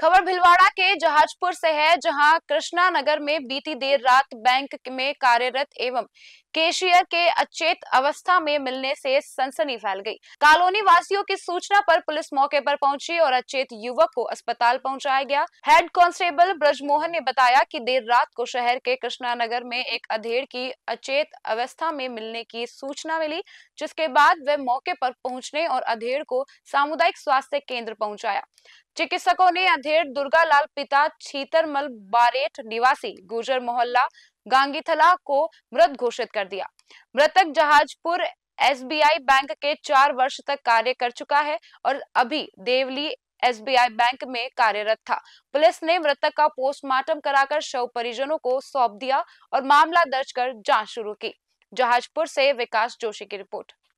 खबर भिलवाड़ा के जहाजपुर से है जहां कृष्णा नगर में बीती देर रात बैंक में कार्यरत एवं केशियर के अचेत अवस्था में मिलने से सनसनी फैल गई कॉलोनी वासियों की सूचना पर पुलिस मौके पर पहुंची और अचेत युवक को अस्पताल पहुंचाया गया हेड कांस्टेबल ब्रजमोहन ने बताया कि देर रात को शहर के कृष्णानगर में एक अधेड़ की अचेत अवस्था में मिलने की सूचना मिली जिसके बाद वे मौके पर पहुंचने और अधेड़ को सामुदायिक स्वास्थ्य केंद्र पहुंचाया चिकित्सकों ने अधेड़ दुर्गा लाल पिता छीतरमल बारेट निवासी गुजर मोहल्ला गांगीथला को मृत घोषित कर दिया मृतक जहाजपुर एसबीआई बैंक के चार वर्ष तक कार्य कर चुका है और अभी देवली एसबीआई बैंक में कार्यरत था पुलिस ने मृतक का पोस्टमार्टम कराकर शव परिजनों को सौंप दिया और मामला दर्ज कर जांच शुरू की जहाजपुर से विकास जोशी की रिपोर्ट